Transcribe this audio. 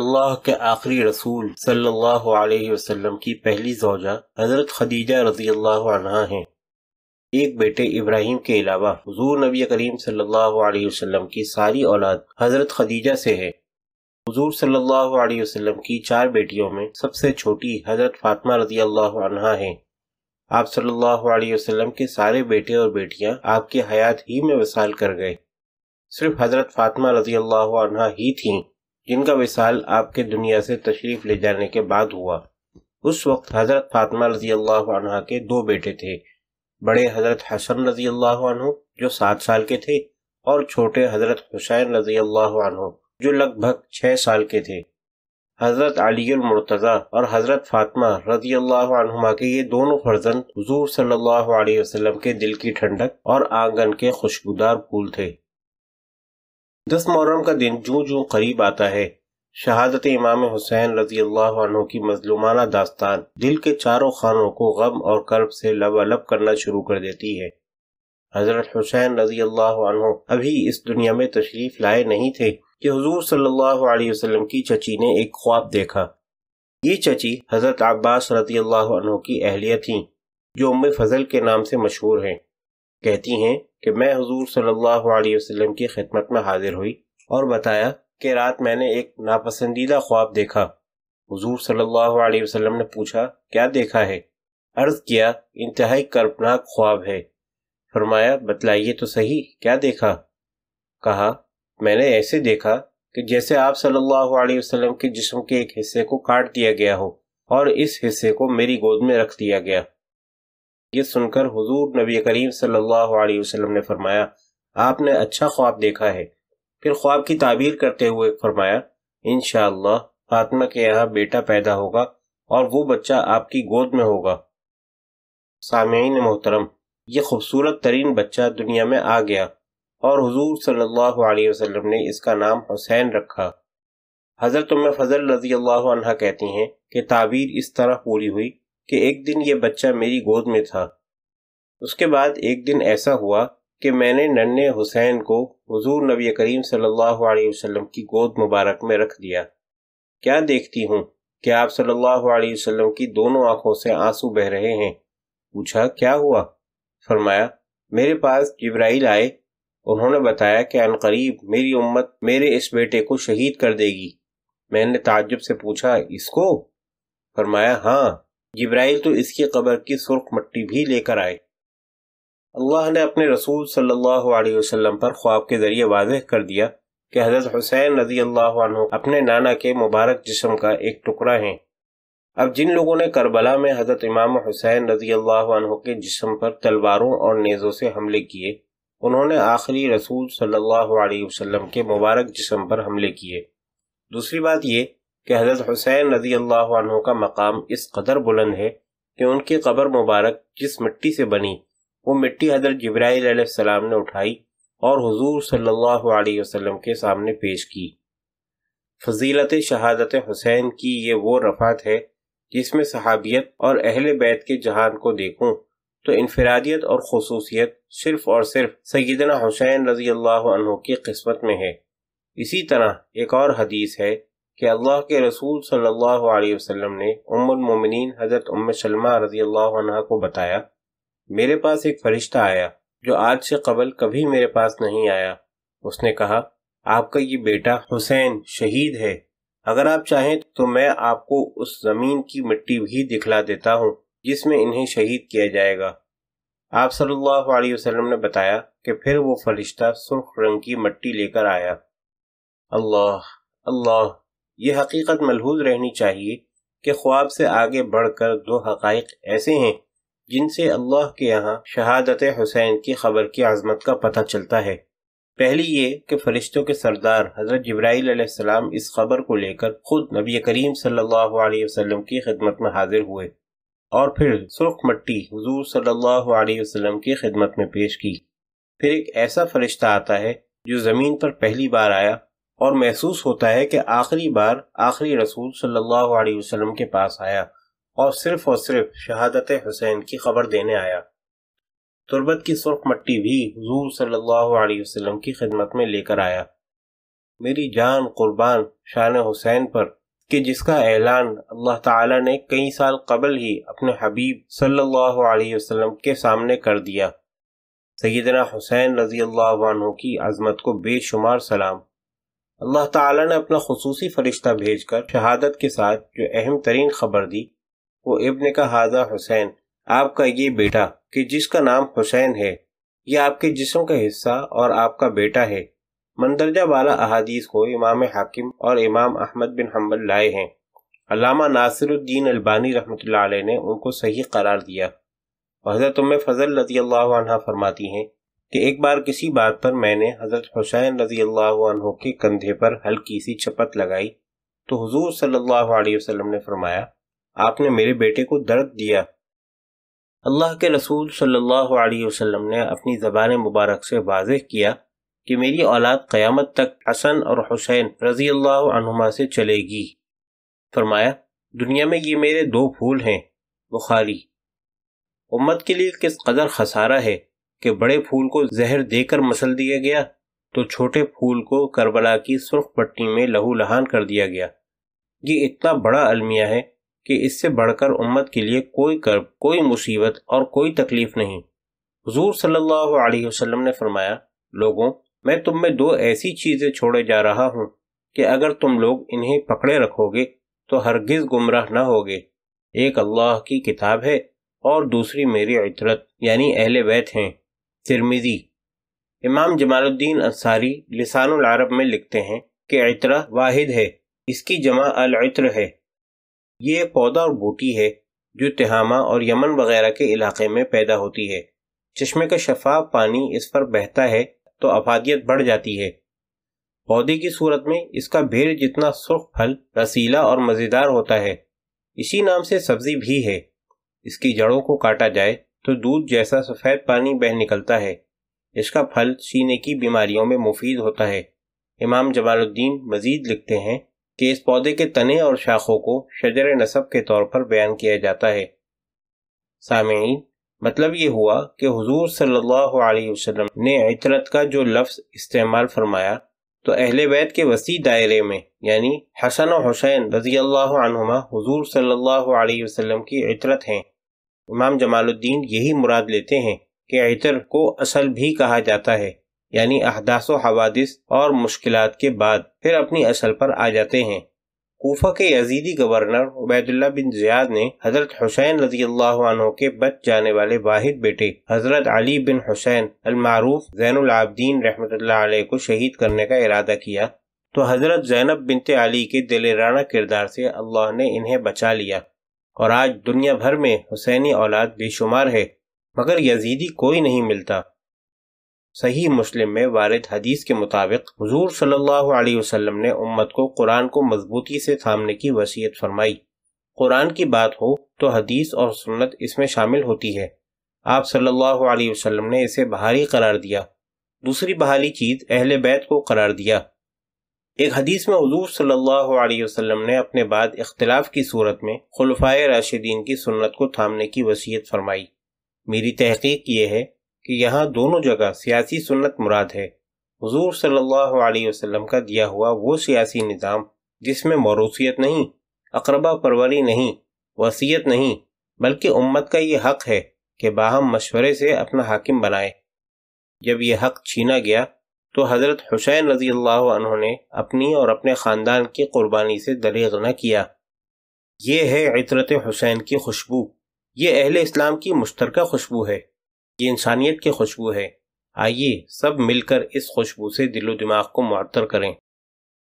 اللہ کے آخری رسول صلی اللہ علیہ وسلم کی پہلی زوجہ حضرت خدیجہ رضی اللہ عنہ ہیں ایک بیٹے ابراہیم کے علاوہ حضور نبی کریم صلی اللہ علیہ وسلم کی ساری اولاد حضرت خدیجہ سے ہے حضور صلی اللہ علیہ وسلم کی چار بیٹیوں میں سب سے چھوٹی حضرت فاطمہ رضی اللہ عنہ ہیں آپ صلی اللہ علیہ وسلم کے سارے بیٹے اور بیٹیاں آپ کے حیات ہی میں وسائل کر گئے صرف حضرت فاطمہ رضی اللہ عنہ ہی تھیں جن کا وصال آپ کے دنیا سے تشریف لے جانے کے بعد ہوا اس وقت حضرت فاطمہ رضی اللہ عنہ کے دو بیٹے تھے بڑے حضرت حسن رضی اللہ عنہ جو سات سال کے تھے اور چھوٹے حضرت حسین رضی اللہ عنہ جو لگ بھگ چھ سال کے تھے حضرت علی المرتضیٰ اور حضرت فاطمہ رضی اللہ عنہما کے یہ دونوں فرزند حضور صلی اللہ علیہ وسلم کے دل کی ٹھنڈک اور آنگن کے خوشبودار پھول تھے دس محرم کا دن جوں جوں قریب آتا ہے شہادت امام حسین رضی اللہ عنہ کی مظلومانہ داستان دل کے چاروں خانوں کو غم اور کرب سے لب الب کرنا شروع کر دیتی ہے حضرت حسین رضی اللہ عنہ ابھی اس دنیا میں تشریف لائے نہیں تھے کہ حضور صلی اللہ علیہ وسلم کی چچی نے ایک خواب دیکھا یہ چچی حضرت عباس رضی اللہ عنہ کی اہلیہ تھی جو ام فضل کے نام سے مشہور ہیں کہتی ہیں کہ میں حضور صلی اللہ علیہ وسلم کی خدمت میں حاضر ہوئی اور بتایا کہ رات میں نے ایک ناپسندیدہ خواب دیکھا حضور صلی اللہ علیہ وسلم نے پوچھا کیا دیکھا ہے عرض کیا انتہائی کرپناک خواب ہے فرمایا بتلائیے تو صحیح کیا دیکھا کہا میں نے ایسے دیکھا کہ جیسے آپ صلی اللہ علیہ وسلم کے جسم کے ایک حصے کو کاٹ دیا گیا ہو اور اس حصے کو میری گود میں رکھ دیا گیا یہ سن کر حضور نبی کریم صلی اللہ علیہ وسلم نے فرمایا آپ نے اچھا خواب دیکھا ہے پھر خواب کی تعبیر کرتے ہوئے فرمایا انشاءاللہ فاطمہ کے یہاں بیٹا پیدا ہوگا اور وہ بچہ آپ کی گود میں ہوگا سامعین محترم یہ خوبصورت ترین بچہ دنیا میں آ گیا اور حضور صلی اللہ علیہ وسلم نے اس کا نام حسین رکھا حضرت ام فضل رضی اللہ عنہ کہتی ہیں کہ تعبیر اس طرح پوری ہوئی کہ ایک دن یہ بچہ میری گود میں تھا اس کے بعد ایک دن ایسا ہوا کہ میں نے ننے حسین کو حضور نبی کریم صلی اللہ علیہ وسلم کی گود مبارک میں رکھ دیا کیا دیکھتی ہوں کہ آپ صلی اللہ علیہ وسلم کی دونوں آنکھوں سے آنسو بہ رہے ہیں پوچھا کیا ہوا فرمایا میرے پاس جبرائیل آئے انہوں نے بتایا کہ عنقریب میری امت میرے اس بیٹے کو شہید کر دے گی میں نے تعجب سے پوچھا اس کو فرمایا ہاں جبرائیل تو اس کی قبر کی سرخ مٹی بھی لے کر آئے اللہ نے اپنے رسول صلی اللہ علیہ وسلم پر خواب کے ذریعے واضح کر دیا کہ حضرت حسین رضی اللہ عنہ اپنے نانا کے مبارک جسم کا ایک ٹکڑا ہیں اب جن لوگوں نے کربلا میں حضرت امام حسین رضی اللہ عنہ کے جسم پر تلواروں اور نیزوں سے حملے کیے انہوں نے آخری رسول صلی اللہ علیہ وسلم کے مبارک جسم پر حملے کیے دوسری بات یہ کہ حضرت حسین رضی اللہ عنہ کا مقام اس قدر بلند ہے کہ ان کی قبر مبارک جس مٹی سے بنی وہ مٹی حضرت جبرائیل علیہ السلام نے اٹھائی اور حضور صلی اللہ علیہ وسلم کے سامنے پیش کی فضیلت شہادت حسین کی یہ وہ رفعت ہے جس میں صحابیت اور اہل بیت کے جہان کو دیکھوں تو انفرادیت اور خصوصیت صرف اور صرف سیدنا حسین رضی اللہ عنہ کی قسمت میں ہے اسی طرح ایک اور حدیث ہے کہ اللہ کے رسول صلی اللہ علیہ وسلم نے ام ام المومنین حضرت سلمہ رضی اللہ عنہ کو بتایا میرے پاس ایک فرشتہ آیا جو آج سے قبل کبھی میرے پاس نہیں آیا اس نے کہا آپ کا یہ بیٹا حسین شہید ہے اگر آپ چاہیں تو میں آپ کو اس زمین کی مٹی بھی دکھلا دیتا ہوں جس میں انہیں شہید کیا جائے گا آپ صلی اللہ علیہ وسلم نے بتایا کہ پھر وہ فرشتہ سرخ رنگ کی مٹی لے کر آیا اللہ اللہ یہ حقیقت ملحوظ رہنی چاہیے کہ خواب سے آگے بڑھ کر دو حقائق ایسے ہیں جن سے اللہ کے یہاں شہادت حسین کی خبر کی عظمت کا پتہ چلتا ہے پہلی یہ کہ فرشتوں کے سردار حضرت جبرائیل علیہ السلام اس خبر کو لے کر خود نبی کریم صلی اللہ علیہ وسلم کی خدمت میں حاضر ہوئے اور پھر سرخ مٹی حضور صلی اللہ علیہ وسلم کی خدمت میں پیش کی پھر ایک ایسا فرشتہ آتا ہے جو زمین پر پہلی بار آیا اور محسوس ہوتا ہے کہ آخری بار آخری رسول صلی اللہ علیہ وسلم کے پاس آیا اور صرف اور صرف شہادت حسین کی خبر دینے آیا تربت کی سرخ مٹی بھی حضور صلی اللہ علیہ وسلم کی خدمت میں لے کر آیا میری جان قربان شان حسین پر کہ جس کا اعلان اللہ تعالی نے کئی سال قبل ہی اپنے حبیب صلی اللہ علیہ وسلم کے سامنے کر دیا سیدنا حسین رضی اللہ عنہ کی عظمت کو بے شمار سلام اللہ تعالیٰ نے اپنا خصوصی فرشتہ بھیج کر شہادت کے ساتھ جو اہم ترین خبر دی وہ ابن کا حاضر حسین آپ کا یہ بیٹا کہ جس کا نام حسین ہے یہ آپ کے جسم کا حصہ اور آپ کا بیٹا ہے مندرجہ بالا احادیث کو امام حاکم اور امام احمد بن حمل لائے ہیں علامہ ناصر الدین البانی رحمۃ اللہ علیہ نے ان کو صحیح قرار دیا حضرت فضل رضی اللہ عنہ فرماتی ہیں کہ ایک بار کسی بات پر میں نے حضرت حسین رضی اللہ عنہ کے کندھے پر ہلکی سی چھپت لگائی تو حضور صلی اللہ علیہ وسلم نے فرمایا آپ نے میرے بیٹے کو درد دیا اللہ کے رسول صلی اللہ علیہ وسلم نے اپنی زبان مبارک سے واضح کیا کہ میری اولاد قیامت تک حسن اور حسین رضی اللہ عنہما سے چلے گی فرمایا دنیا میں یہ میرے دو پھول ہیں بخاری امت کے لیے کس قدر خسارہ ہے کہ بڑے پھول کو زہر دے کر مسل دیا گیا تو چھوٹے پھول کو کربلا کی سرخ پٹی میں لہو لہان کر دیا گیا یہ اتنا بڑا المیہ ہے کہ اس سے بڑھ کر امت کے لیے کوئی کرب کوئی مصیبت اور کوئی تکلیف نہیں حضور صلی اللہ علیہ وسلم نے فرمایا لوگوں میں تم میں دو ایسی چیزیں چھوڑے جا رہا ہوں کہ اگر تم لوگ انہیں پکڑے رکھو گے تو ہرگز گمراہ نہ ہوگے ایک اللہ کی کتاب ہے اور دوسری میری عطرت یعنی اہل بیت ہیں ترمیزی امام جمال الدین انصاری لسان العرب میں لکھتے ہیں کہ عطرہ واحد ہے اس کی جمع العطر ہے یہ ایک پودا اور بوٹی ہے جو تہامہ اور یمن وغیرہ کے علاقے میں پیدا ہوتی ہے چشمے کا شفاف پانی اس پر بہتا ہے تو افادیت بڑھ جاتی ہے پودے کی صورت میں اس کا بھیڑ جتنا سرخ پھل رسیلا اور مزیدار ہوتا ہے اسی نام سے سبزی بھی ہے اس کی جڑوں کو کاٹا جائے تو دودھ جیسا سفید پانی بہ نکلتا ہے اس کا پھل سینے کی بیماریوں میں مفید ہوتا ہے امام جمال الدین مزید لکھتے ہیں کہ اس پودے کے تنے اور شاخوں کو شجر نصب کے طور پر بیان کیا جاتا ہے سامعین مطلب یہ ہوا کہ حضور صلی اللہ علیہ وسلم نے عطرت کا جو لفظ استعمال فرمایا تو اہل بیت کے وسیع دائرے میں یعنی حسن و حسین رضی اللہ عنہما حضور صلی اللہ علیہ وسلم کی عطرت ہیں امام جمال الدین یہی مراد لیتے ہیں کہ عطر کو اصل بھی کہا جاتا ہے یعنی احداث و حوادث اور مشکلات کے بعد پھر اپنی اصل پر آ جاتے ہیں کوفہ کے یزیدی گورنر عبید اللہ بن زیاد نے حضرت حسین رضی اللہ عنہ کے بچ جانے والے واحد بیٹے حضرت علی بن حسین المعروف زین العابدین رحمت اللہ علیہ کو شہید کرنے کا ارادہ کیا تو حضرت زینب بنت علی کے دلیرانہ کردار سے اللہ نے انہیں بچا لیا اور آج دنیا بھر میں حسینی اولاد بے شمار ہے مگر یزیدی کوئی نہیں ملتا صحیح مسلم میں وارد حدیث کے مطابق حضور صلی اللہ علیہ وسلم نے امت کو قرآن کو مضبوطی سے تھامنے کی وصیت فرمائی قرآن کی بات ہو تو حدیث اور سنت اس میں شامل ہوتی ہے آپ صلی اللہ علیہ وسلم نے اسے بہاری قرار دیا دوسری بحالی چیز اہل بیت کو قرار دیا ایک حدیث میں حضور صلی اللہ علیہ وسلم نے اپنے بعد اختلاف کی صورت میں خلفائے راشدین کی سنت کو تھامنے کی وصیت فرمائی میری تحقیق یہ ہے کہ یہاں دونوں جگہ سیاسی سنت مراد ہے حضور صلی اللہ علیہ وسلم کا دیا ہوا وہ سیاسی نظام جس میں موروثیت نہیں اقربہ پروری نہیں وصیت نہیں بلکہ امت کا یہ حق ہے کہ باہم مشورے سے اپنا حاکم بنائے جب یہ حق چھینا گیا تو حضرت حسین رضی اللہ عنہ نے اپنی اور اپنے خاندان کی قربانی سے دریغ نہ کیا یہ ہے عطرت حسین کی خوشبو یہ اہل اسلام کی مشترکہ خوشبو ہے یہ انسانیت کی خوشبو ہے آئیے سب مل کر اس خوشبو سے دل و دماغ کو معطر کریں